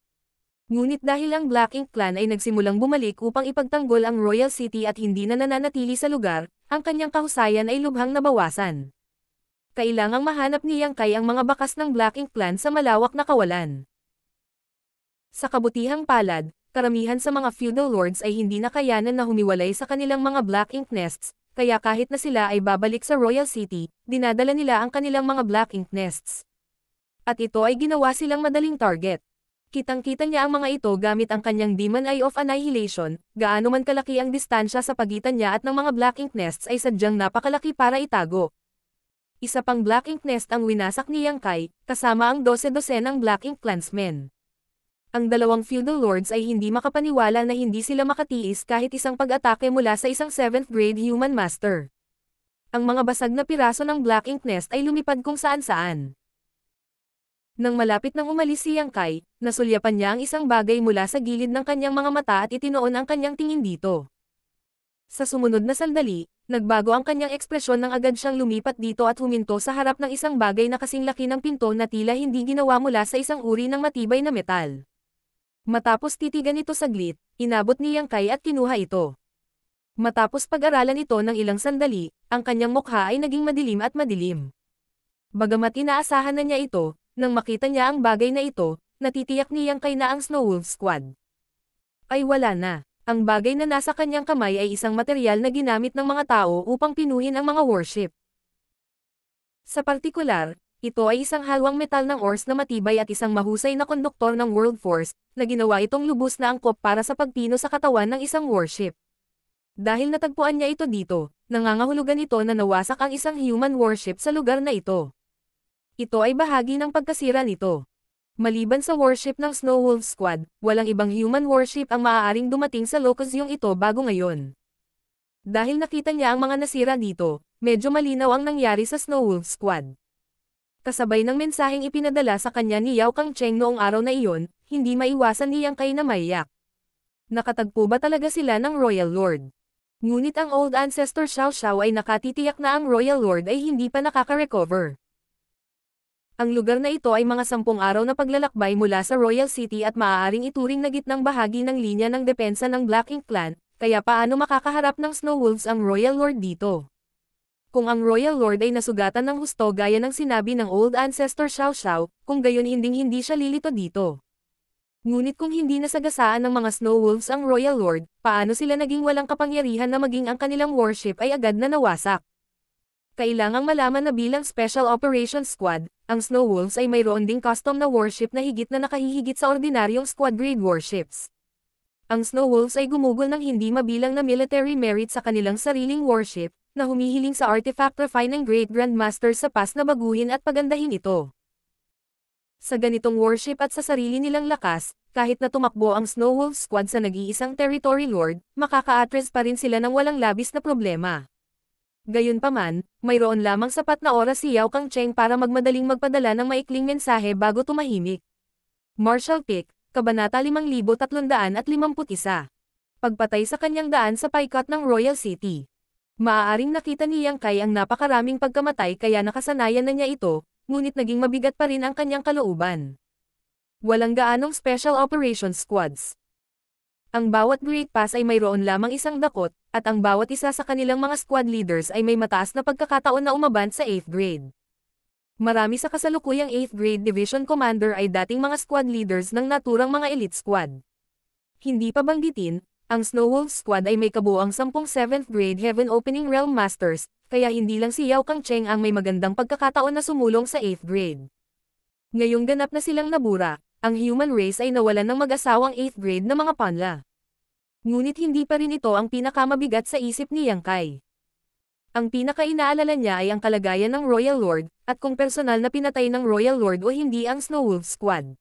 Ngunit dahil ang Black Ink Clan ay nagsimulang bumalik upang ipagtanggol ang Royal City at hindi na nananatili sa lugar, ang kanyang kahusayan ay lubhang nabawasan. Kailangang mahanap ni Yang Kai ang mga bakas ng Black Ink Clan sa malawak na kawalan. Sa kabutihang palad, karamihan sa mga feudal lords ay hindi na nakayanan na humiwalay sa kanilang mga black ink nests, kaya kahit na sila ay babalik sa royal city, dinadala nila ang kanilang mga black ink nests. At ito ay ginawa silang madaling target. Kitang-kita niya ang mga ito gamit ang kanyang Demon Eye of Annihilation, gaano man kalaki ang distansya sa pagitan niya at ng mga black ink nests ay sadyang napakalaki para itago. Isa pang black ink nest ang winasak ni Yang Kai, kasama ang 12-dosenang black ink clansmen ang dalawang feudal lords ay hindi makapaniwala na hindi sila makatiis kahit isang pag-atake mula sa isang 7th grade human master. Ang mga basag na piraso ng Black Ink Nest ay lumipad kung saan-saan. Nang malapit nang umalis si Yang Kai, nasulyapan niya ang isang bagay mula sa gilid ng kanyang mga mata at itinoon ang kanyang tingin dito. Sa sumunod na sandali, nagbago ang kanyang ekspresyon nang agad siyang lumipat dito at huminto sa harap ng isang bagay na kasing laki ng pinto na tila hindi ginawa mula sa isang uri ng matibay na metal. Matapos titigan ito saglit, inabot ni Yang Kai at kinuha ito. Matapos pag-aralan ito ng ilang sandali, ang kanyang mukha ay naging madilim at madilim. Bagamat inaasahan na niya ito, nang makita niya ang bagay na ito, natitiyak ni Yang Kai na ang Snow Wolf Squad. Ay wala na. Ang bagay na nasa kanyang kamay ay isang material na ginamit ng mga tao upang pinuhin ang mga warship. Sa partikular, ito ay isang halwang metal ng ores na matibay at isang mahusay na konduktor ng world force, na ginawa itong lubos na angkop para sa pagpino sa katawan ng isang warship. Dahil natagpuan niya ito dito, nangangahulugan ito na nawasak ang isang human warship sa lugar na ito. Ito ay bahagi ng pagkasira nito. Maliban sa warship ng Snow Wolf Squad, walang ibang human warship ang maaaring dumating sa locus yung ito bago ngayon. Dahil nakita niya ang mga nasira dito, medyo malinaw ang nangyari sa Snow Wolf Squad kasabay ng mensaheng ipinadala sa kanya ni Yao Kangcheng noong araw na iyon, hindi maiwasan ni kay na maiyak. Nakatagpo ba talaga sila ng Royal Lord? Ngunit ang old ancestor Xiao Xiao ay nakatitiyak na ang Royal Lord ay hindi pa nakaka-recover. Ang lugar na ito ay mga sampung araw na paglalakbay mula sa Royal City at maaaring ituring na gitnang bahagi ng linya ng depensa ng Black Ink Clan, kaya paano makakaharap ng Snow Wolves ang Royal Lord dito? Kung ang Royal Lord ay nasugatan ng husto gaya ng sinabi ng old ancestor Xiao Xiao, kung gayon hinding hindi siya lilito dito. Ngunit kung hindi nasagasaan ng mga Snow Wolves ang Royal Lord, paano sila naging walang kapangyarihan na maging ang kanilang warship ay agad na nawasak? Kailangang malaman na bilang Special Operations Squad, ang Snow Wolves ay mayroon ding custom na warship na higit na nakahihigit sa ordinaryong squad grade warships. Ang Snow Wolves ay gumugol ng hindi mabilang na military merit sa kanilang sariling warship, na humihiling sa Artifactor refine ng Great Grandmaster sa pas na baguhin at pagandahin ito. Sa ganitong worship at sa sarili nilang lakas, kahit na tumakbo ang Snowwolf Squad sa nag-iisang Territory Lord, makaka-address pa rin sila ng walang labis na problema. Gayunpaman, mayroon lamang sapat na oras si Yao Kang Cheng para magmadaling magpadala ng maikling mensahe bago tumahimik. Marshall Pick, Kabanata 5351 Pagpatay sa kanyang daan sa paikot ng Royal City Maaaring nakita niyang kay ang napakaraming pagkamatay kaya nakasanayan na niya ito, ngunit naging mabigat pa rin ang kanyang kalooban. Walang gaanong Special Operations Squads. Ang bawat Great Pass ay mayroon lamang isang dakot, at ang bawat isa sa kanilang mga squad leaders ay may mataas na pagkakataon na umaban sa 8th grade. Marami sa kasalukuyang 8th grade division commander ay dating mga squad leaders ng naturang mga elite squad. Hindi pa banggitin, ang Snowwolf squad ay may kabuang 10 7th grade Heaven Opening Realm Masters, kaya hindi lang si Yao Kang Cheng ang may magandang pagkakataon na sumulong sa 8th grade. Ngayong ganap na silang nabura, ang human race ay nawalan ng mag-asawang 8th grade na mga panla. Ngunit hindi pa rin ito ang pinakamabigat sa isip ni Yang Kai. Ang pinakainaalala niya ay ang kalagayan ng Royal Lord, at kung personal na pinatay ng Royal Lord o hindi ang Snowwolf Squad.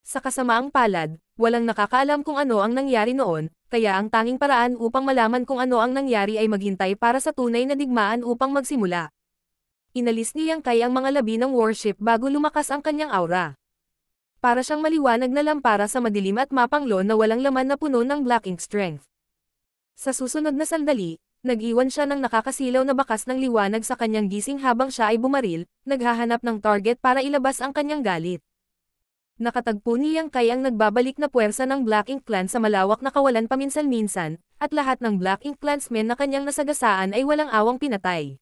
Sa kasamaang palad, walang nakakaalam kung ano ang nangyari noon, kaya ang tanging paraan upang malaman kung ano ang nangyari ay maghintay para sa tunay na digmaan upang magsimula. Inalis ni Yang Kai ang mga labi ng warship bago lumakas ang kanyang aura. Para siyang maliwanag na lampara sa madilim at mapanglo na walang laman na puno ng black ink strength. Sa susunod na sandali, nag-iwan siya ng nakakasilaw na bakas ng liwanag sa kanyang gising habang siya ay bumaril, naghahanap ng target para ilabas ang kanyang galit. Nakatagpo niyang kay ang nagbabalik na puwersa ng Black Ink Clan sa malawak na kawalan paminsan-minsan, at lahat ng Black Ink Clansmen na kanyang nasagasaan ay walang awang pinatay.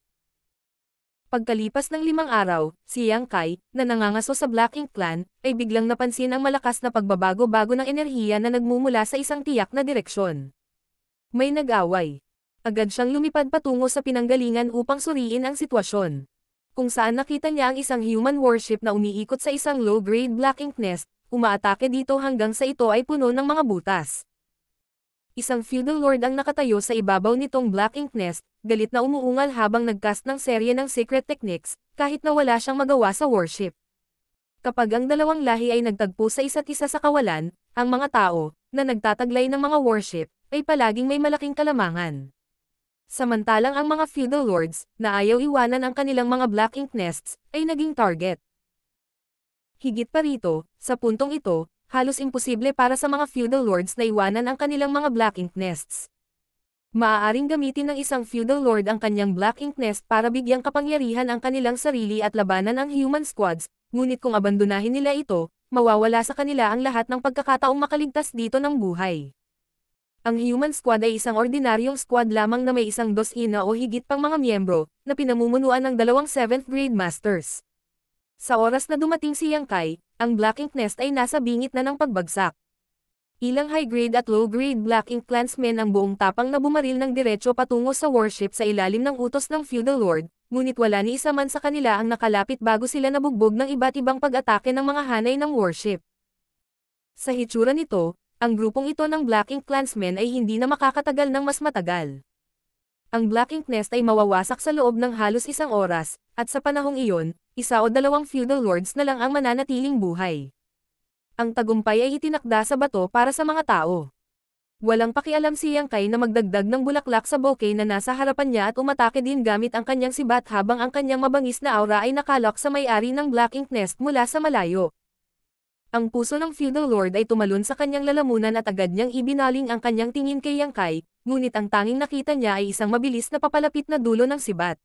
Pagkalipas ng limang araw, si Yang Kai, na nangangaso sa Black Ink Clan, ay biglang napansin ang malakas na pagbabago-bago ng enerhiya na nagmumula sa isang tiyak na direksyon. May nag-away. Agad siyang lumipad patungo sa pinanggalingan upang suriin ang sitwasyon kung saan nakita niya ang isang human warship na umiikot sa isang low-grade black ink nest, umaatake dito hanggang sa ito ay puno ng mga butas. Isang feudal lord ang nakatayo sa ibabaw nitong black ink nest, galit na umuungal habang nagcast ng serye ng secret techniques, kahit na wala siyang magawa sa warship. Kapag ang dalawang lahi ay nagtagpo sa isa't isa sa kawalan, ang mga tao, na nagtataglay ng mga warship, ay palaging may malaking kalamangan. Samantalang ang mga feudal lords, na ayaw iwanan ang kanilang mga black ink nests, ay naging target. Higit pa rito, sa puntong ito, halos imposible para sa mga feudal lords na iwanan ang kanilang mga black ink nests. Maaaring gamitin ng isang feudal lord ang kanyang black ink nest para bigyang kapangyarihan ang kanilang sarili at labanan ang human squads, ngunit kung abandonahin nila ito, mawawala sa kanila ang lahat ng pagkakataong makaligtas dito ng buhay. Ang Human Squad ay isang ordinaryong squad lamang na may isang dosina o higit pang mga miyembro, na pinamumunuan ng dalawang 7th grade masters. Sa oras na dumating si Yang Kai, ang Black Ink Nest ay nasa bingit na ng pagbagsak. Ilang high-grade at low-grade Black Ink Clansmen ang buong tapang na bumaril ng diretso patungo sa warship sa ilalim ng utos ng Feudal Lord, ngunit wala ni isa man sa kanila ang nakalapit bago sila nabugbog ng iba't ibang pag-atake ng mga hanay ng warship. Sa hitsura nito, ang grupong ito ng Black Ink Clansmen ay hindi na makakatagal ng mas matagal. Ang Black Ink Nest ay mawawasak sa loob ng halos isang oras, at sa panahong iyon, isa o dalawang feudal lords na lang ang mananatiling buhay. Ang tagumpay ay itinakda sa bato para sa mga tao. Walang pakialam si Yang Kai na magdagdag ng bulaklak sa bouquet na nasa harapan niya at umatake din gamit ang kanyang sibat habang ang kanyang mabangis na aura ay nakalok sa may-ari ng Black Ink Nest mula sa malayo, ang puso ng feudal lord ay tumalon sa kanyang lalamunan at agad niyang ibinaling ang kanyang tingin kay Yang Kai, ngunit ang tanging nakita niya ay isang mabilis na papalapit na dulo ng sibat.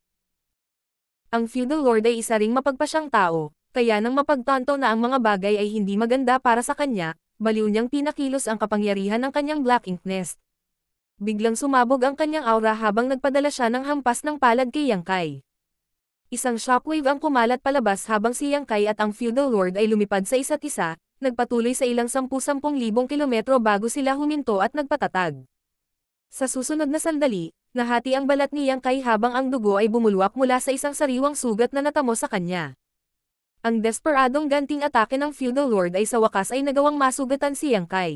Ang feudal lord ay isa ring mapagpasyang tao, kaya nang mapagtanto na ang mga bagay ay hindi maganda para sa kanya, baliw niyang pinakilos ang kapangyarihan ng kanyang black ink nest. Biglang sumabog ang kanyang aura habang nagpadala siya ng hampas ng palad kay Yang Kai. Isang shockwave ang kumalat palabas habang si Yang Kai at ang feudal lord ay lumipad sa isa't isa, nagpatuloy sa ilang sampu-sampung libong kilometro bago sila huminto at nagpatatag. Sa susunod na sandali, nahati ang balat ni Yang Kai habang ang dugo ay bumulwak mula sa isang sariwang sugat na natamo sa kanya. Ang desperadong ganting atake ng feudal lord ay sa wakas ay nagawang masugatan si Yang Kai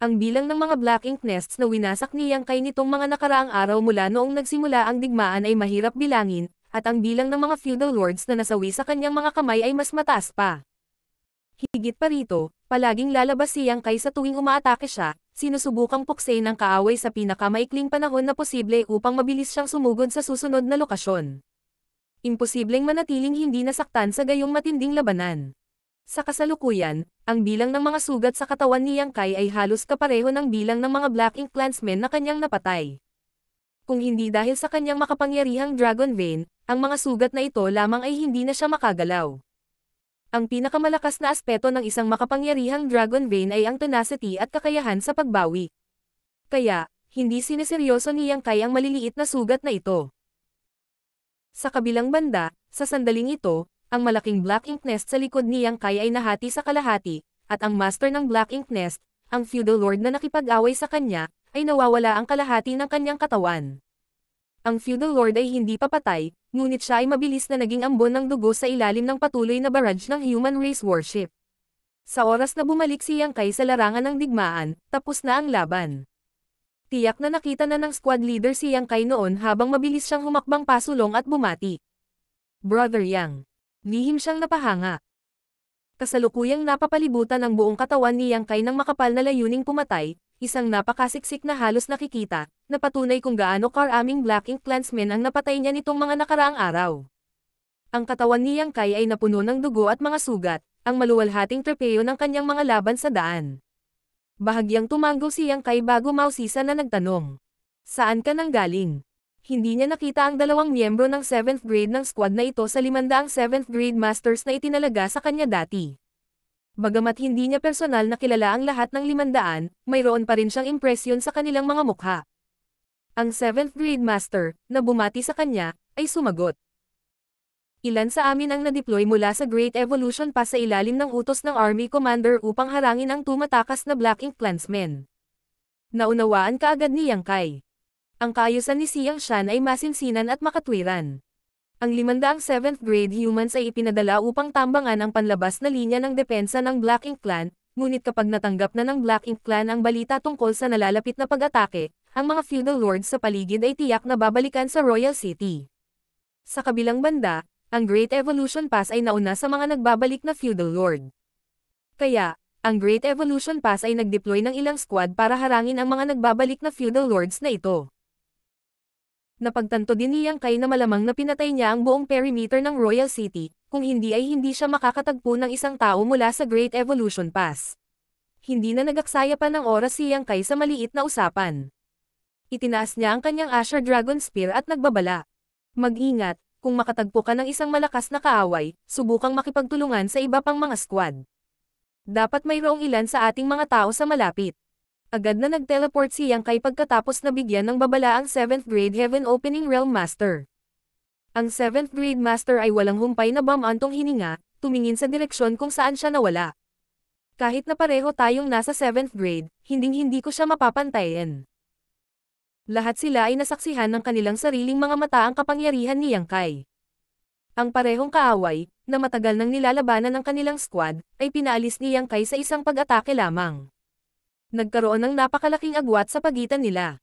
ang bilang ng mga black ink nests na winasak ni Yang Kai nitong mga nakaraang araw mula noong nagsimula ang digmaan ay mahirap bilangin, at ang bilang ng mga feudal lords na nasawi sa kanyang mga kamay ay mas mataas pa. Higit pa rito, palaging lalabas si Yang Kai sa tuwing umaatake siya, sinusubukang pukse ang kaaway sa pinakamaikling panahon na posible upang mabilis siyang sumugod sa susunod na lokasyon. Imposibleng manatiling hindi nasaktan sa gayong matinding labanan. Sa kasalukuyan, ang bilang ng mga sugat sa katawan ni Yang Kai ay halos kapareho ng bilang ng mga Black Ink Clansmen na kanyang napatay. Kung hindi dahil sa kanyang makapangyarihang Dragon Vein, ang mga sugat na ito lamang ay hindi na siya makagalaw. Ang pinakamalakas na aspeto ng isang makapangyarihang Dragon Vein ay ang tenacity at kakayahan sa pagbawi. Kaya, hindi sineseryoso ni Yang Kai ang maliliit na sugat na ito. Sa kabilang banda, sa sandaling ito, ang malaking black ink nest sa likod ni Yang Kai ay nahati sa kalahati, at ang master ng black ink nest, ang feudal lord na nakipag-away sa kanya, ay nawawala ang kalahati ng kanyang katawan. Ang feudal lord ay hindi papatay, ngunit siya ay mabilis na naging ambon ng dugo sa ilalim ng patuloy na barrage ng human race worship. Sa oras na bumalik si Yang Kai sa larangan ng digmaan, tapos na ang laban. Tiyak na nakita na ng squad leader si Yang Kai noon habang mabilis siyang humakbang pasulong at bumati. Brother Yang, Lihim siyang napahanga. Kasalukuyang napapalibutan ang buong katawan ni Yang Kai ng makapal na layuning pumatay, isang napakasiksik na halos nakikita, na patunay kung gaano karaming Black Ink Clansmen ang napatay niya nitong mga nakaraang araw. Ang katawan ni Yang Kai ay napuno ng dugo at mga sugat, ang maluwalhating trepeyo ng kanyang mga laban sa daan. Bahagyang tumango si Yang Kai bago mausisa na nagtanong. Saan ka nang galing? Hindi niya nakita ang dalawang miyembro ng 7th grade ng squad na ito sa 500 7th grade masters na itinalaga sa kanya dati. Bagamat hindi niya personal na kilala ang lahat ng limandaan, mayroon pa rin siyang impresyon sa kanilang mga mukha. Ang 7th grade master, na bumati sa kanya, ay sumagot. Ilan sa amin ang na-deploy mula sa Great Evolution pa sa ilalim ng utos ng Army Commander upang harangin ang tumatakas na Black Ink Clansmen. Naunawaan kaagad ni Yang Kai ang kaayusan ni Siang Shan ay masinsinan at makatwiran. Ang 507th grade humans ay ipinadala upang tambangan ang panlabas na linya ng depensa ng Black Ink Clan, ngunit kapag natanggap na ng Black Ink Clan ang balita tungkol sa nalalapit na pag-atake, ang mga feudal lords sa paligid ay tiyak na babalikan sa Royal City. Sa kabilang banda, ang Great Evolution Pass ay nauna sa mga nagbabalik na feudal lord. Kaya, ang Great Evolution Pass ay nagdeploy ng ilang squad para harangin ang mga nagbabalik na feudal lords na ito. Napagtanto din ni Yang Kai na malamang na pinatay niya ang buong perimeter ng Royal City, kung hindi ay hindi siya makakatagpo ng isang tao mula sa Great Evolution Pass. Hindi na nagaksaya pa ng oras si Yang Kai sa maliit na usapan. Itinaas niya ang kanyang Asher Dragon Spear at nagbabala. Mag-ingat, kung makatagpo ka ng isang malakas na kaaway, subukang makipagtulungan sa iba pang mga squad. Dapat mayroong ilan sa ating mga tao sa malapit. Agad na nagteleport si Yang kay pagkatapos nabigyan ng babala ang 7th grade Heaven Opening Realm Master. Ang 7th grade Master ay walang humpay na bamantong hininga, tumingin sa direksyon kung saan siya nawala. Kahit na pareho tayong nasa 7th grade, hinding-hindi ko siya mapapantayin. Lahat sila ay nasaksihan ng kanilang sariling mga mata ang kapangyarihan ni Yang Kai. Ang parehong kaaway, na matagal nang nilalabanan ng kanilang squad, ay pinaalis ni Yang Kai sa isang pag-atake lamang nagkaroon ng napakalaking agwat sa pagitan nila.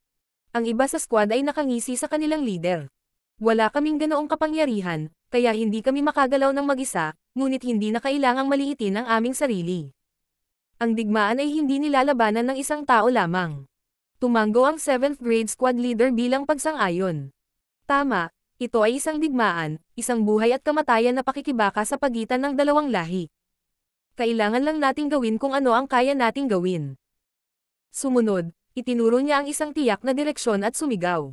Ang iba sa squad ay nakangisi sa kanilang leader. Wala kaming ganoong kapangyarihan, kaya hindi kami makagalaw ng mag-isa, ngunit hindi na kailangang maliitin ang aming sarili. Ang digmaan ay hindi nilalabanan ng isang tao lamang. Tumango ang 7th grade squad leader bilang pagsang-ayon. Tama, ito ay isang digmaan, isang buhay at kamatayan na pakikibaka sa pagitan ng dalawang lahi. Kailangan lang nating gawin kung ano ang kaya nating gawin. Sumunod, itinuro niya ang isang tiyak na direksyon at sumigaw.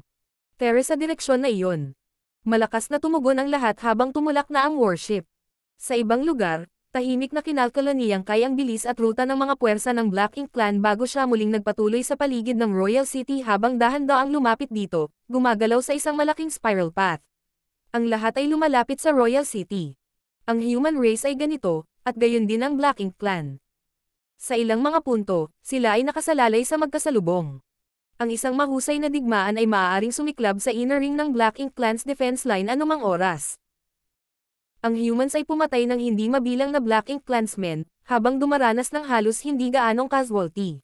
Tere sa direksyon na iyon. Malakas na tumugon ang lahat habang tumulak na ang warship. Sa ibang lugar, tahimik na kinalkala niyang kay ang bilis at ruta ng mga puwersa ng Black Ink Clan bago siya muling nagpatuloy sa paligid ng Royal City habang dahan ang lumapit dito, gumagalaw sa isang malaking spiral path. Ang lahat ay lumalapit sa Royal City. Ang human race ay ganito, at gayon din ang Black Ink Clan. Sa ilang mga punto, sila ay nakasalalay sa magkasalubong. Ang isang mahusay na digmaan ay maaaring sumiklab sa inner ring ng Black Ink Clan's defense line anumang oras. Ang humans ay pumatay ng hindi mabilang na Black Ink Clansmen, habang dumaranas ng halos hindi gaanong casualty.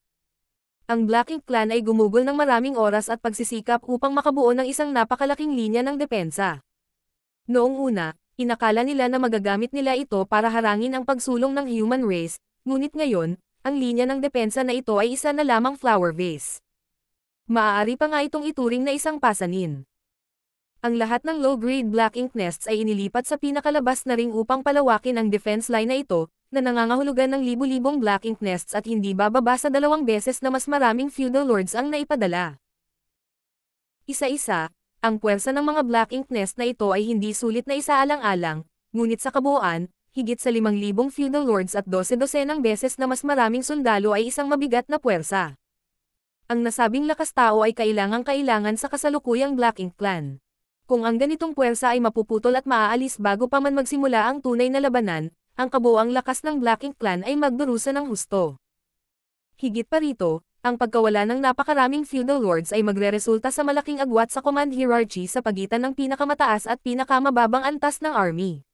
Ang Black Ink Clan ay gumugol ng maraming oras at pagsisikap upang makabuo ng isang napakalaking linya ng depensa. Noong una, inakala nila na magagamit nila ito para harangin ang pagsulong ng human race, Ngunit ngayon, ang linya ng depensa na ito ay isa na lamang flower vase. Maaari pa nga itong ituring na isang pasanin. Ang lahat ng low-grade black ink nests ay inilipat sa pinakalabas na ring upang palawakin ang defense line na ito, na nangangahulugan ng libu-libong black ink nests at hindi bababa sa dalawang beses na mas maraming feudal lords ang naipadala. Isa-isa, ang puwersa ng mga black ink nests na ito ay hindi sulit na isaalang-alang, ngunit sa kabuuan, higit sa 5,000 feudal lords at dose-dosenang beses na mas maraming sundalo ay isang mabigat na puwersa. Ang nasabing lakas tao ay kailangang-kailangan sa kasalukuyang Black Ink Clan. Kung ang ganitong puwersa ay mapuputol at maaalis bago pa man magsimula ang tunay na labanan, ang kabuang lakas ng Black Ink Clan ay magdurusa ng husto. Higit pa rito, ang pagkawala ng napakaraming feudal lords ay magreresulta sa malaking agwat sa command hierarchy sa pagitan ng pinakamataas at pinakamababang antas ng army.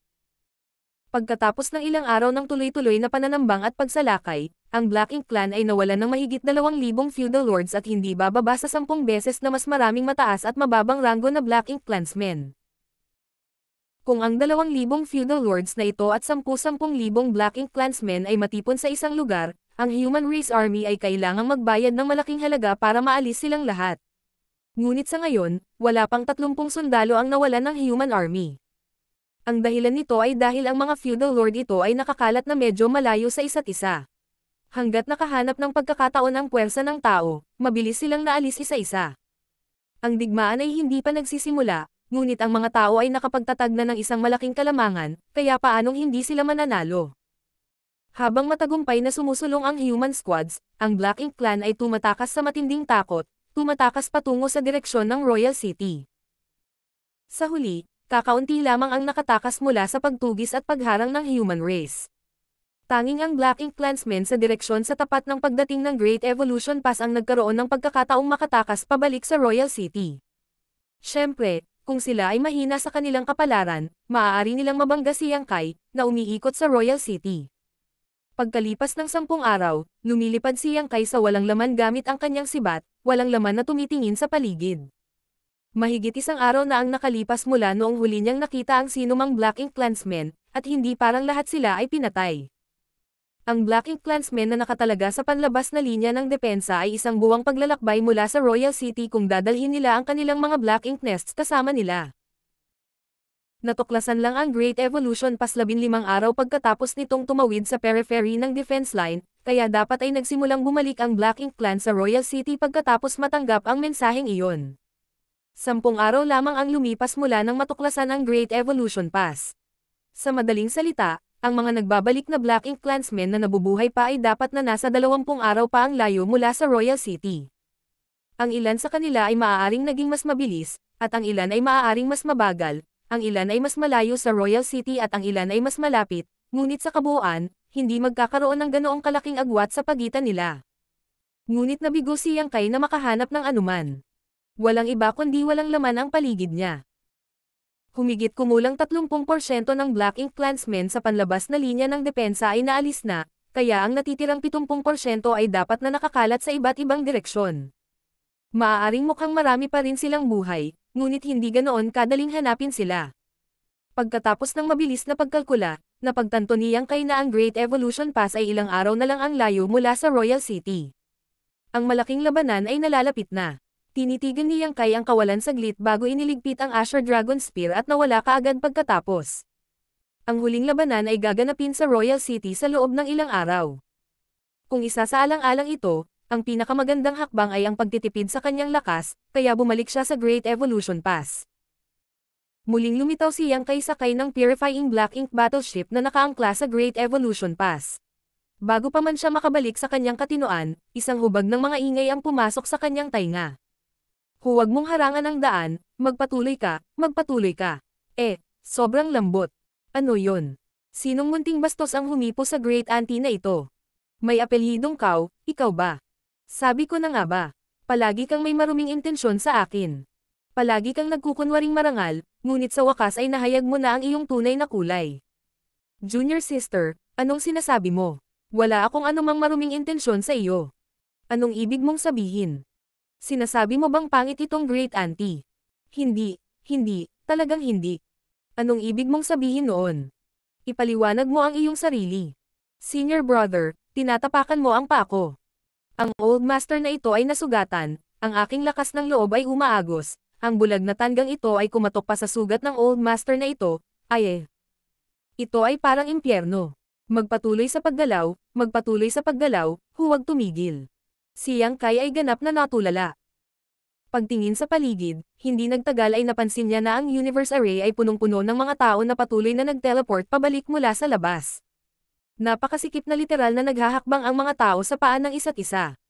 Pagkatapos ng ilang araw ng tuloy-tuloy na pananambang at pagsalakay, ang Black Ink Clan ay nawalan ng mahigit 2,000 feudal lords at hindi bababa sa 10 beses na mas maraming mataas at mababang ranggo na Black Ink Clansmen. Kung ang 2,000 feudal lords na ito at 10-10,000 Black Ink Clansmen ay matipon sa isang lugar, ang Human Race Army ay kailangang magbayad ng malaking halaga para maalis silang lahat. Ngunit sa ngayon, wala pang 30 sundalo ang nawalan ng Human Army. Ang dahilan nito ay dahil ang mga feudal lord ito ay nakakalat na medyo malayo sa isa't isa. Hanggat nakahanap ng pagkakataon ang puwersa ng tao, mabilis silang naalis isa-isa. Ang digmaan ay hindi pa nagsisimula, ngunit ang mga tao ay nakapagtatag na ng isang malaking kalamangan, kaya paanong hindi sila mananalo. Habang matagumpay na sumusulong ang human squads, ang Black Ink Clan ay tumatakas sa matinding takot, tumatakas patungo sa direksyon ng Royal City. Sa huli, Kakaunti lamang ang nakatakas mula sa pagtugis at pagharang ng human race. Tanging ang Black Ink Clansmen sa direksyon sa tapat ng pagdating ng Great Evolution Pass ang nagkaroon ng pagkakataong makatakas pabalik sa Royal City. Siyempre, kung sila ay mahina sa kanilang kapalaran, maaari nilang mabangga si Yang Kai, na umiikot sa Royal City. Pagkalipas ng sampung araw, lumilipad si Yang Kai sa walang laman gamit ang kanyang sibat, walang laman na tumitingin sa paligid. Mahigit isang araw na ang nakalipas mula noong huli niyang nakita ang sinumang Black Ink Clansmen, at hindi parang lahat sila ay pinatay. Ang Black Ink Clansmen na nakatalaga sa panlabas na linya ng depensa ay isang buwang paglalakbay mula sa Royal City kung dadalhin nila ang kanilang mga Black Ink Nests kasama nila. Natuklasan lang ang Great Evolution pas 15 araw pagkatapos nitong tumawid sa periphery ng defense line, kaya dapat ay nagsimulang bumalik ang Black Ink Clan sa Royal City pagkatapos matanggap ang mensaheng iyon. Sampung araw lamang ang lumipas mula nang matuklasan ang Great Evolution Pass. Sa madaling salita, ang mga nagbabalik na Black Ink Clansmen na nabubuhay pa ay dapat na nasa 20 araw pa ang layo mula sa Royal City. Ang ilan sa kanila ay maaaring naging mas mabilis, at ang ilan ay maaaring mas mabagal, ang ilan ay mas malayo sa Royal City at ang ilan ay mas malapit, ngunit sa kabuuan, hindi magkakaroon ng ganoong kalaking agwat sa pagitan nila. Ngunit nabigo siyang kay na makahanap ng anuman. Walang iba kundi walang laman ang paligid niya. Humigit kumulang 30% ng Black Ink Clansmen sa panlabas na linya ng depensa ay naalis na, kaya ang natitirang 70% ay dapat na nakakalat sa iba't ibang direksyon. Maaaring mukhang marami pa rin silang buhay, ngunit hindi ganoon kadaling hanapin sila. Pagkatapos ng mabilis na pagkalkula, napagtanto niyang kay na ang Great Evolution Pass ay ilang araw na lang ang layo mula sa Royal City. Ang malaking labanan ay nalalapit na tinitigan niyang Kai ang kawalan saglit bago iniligpit ang Asher Dragon Spear at nawala kaagad pagkatapos. Ang huling labanan ay gaganapin sa Royal City sa loob ng ilang araw. Kung isa sa alang-alang ito, ang pinakamagandang hakbang ay ang pagtitipid sa kanyang lakas, kaya bumalik siya sa Great Evolution Pass. Muling lumitaw si Yang Kai sakay ng Purifying Black Ink Battleship na nakaangkla sa Great Evolution Pass. Bago pa man siya makabalik sa kanyang katinoan, isang hubag ng mga ingay ang pumasok sa kanyang tainga. Huwag mong harangan ang daan, magpatuloy ka, magpatuloy ka. Eh, sobrang lambot. Ano yon? Sinong munting bastos ang humipo sa great auntie na ito? May apelyidong kau, ikaw ba? Sabi ko na nga ba, palagi kang may maruming intensyon sa akin. Palagi kang nagkukunwaring marangal, ngunit sa wakas ay nahayag mo na ang iyong tunay na kulay. Junior sister, anong sinasabi mo? Wala akong anumang maruming intensyon sa iyo. Anong ibig mong sabihin? Sinasabi mo bang pangit itong great auntie? Hindi, hindi, talagang hindi. Anong ibig mong sabihin noon? Ipaliwanag mo ang iyong sarili. Senior brother, tinatapakan mo ang pako. Ang old master na ito ay nasugatan, ang aking lakas ng loob ay umaagos, ang bulag na tanggang ito ay kumatok pa sa sugat ng old master na ito, ay eh. Ito ay parang impyerno. Magpatuloy sa paggalaw, magpatuloy sa paggalaw, huwag tumigil. Si Yang Kai ay ganap na natulala. Pagtingin sa paligid, hindi nagtagal ay napansin niya na ang Universe Array ay punong-puno ng mga tao na patuloy na nagteleport pabalik mula sa labas. Napakasikip na literal na naghahakbang ang mga tao sa paan ng isa't isa.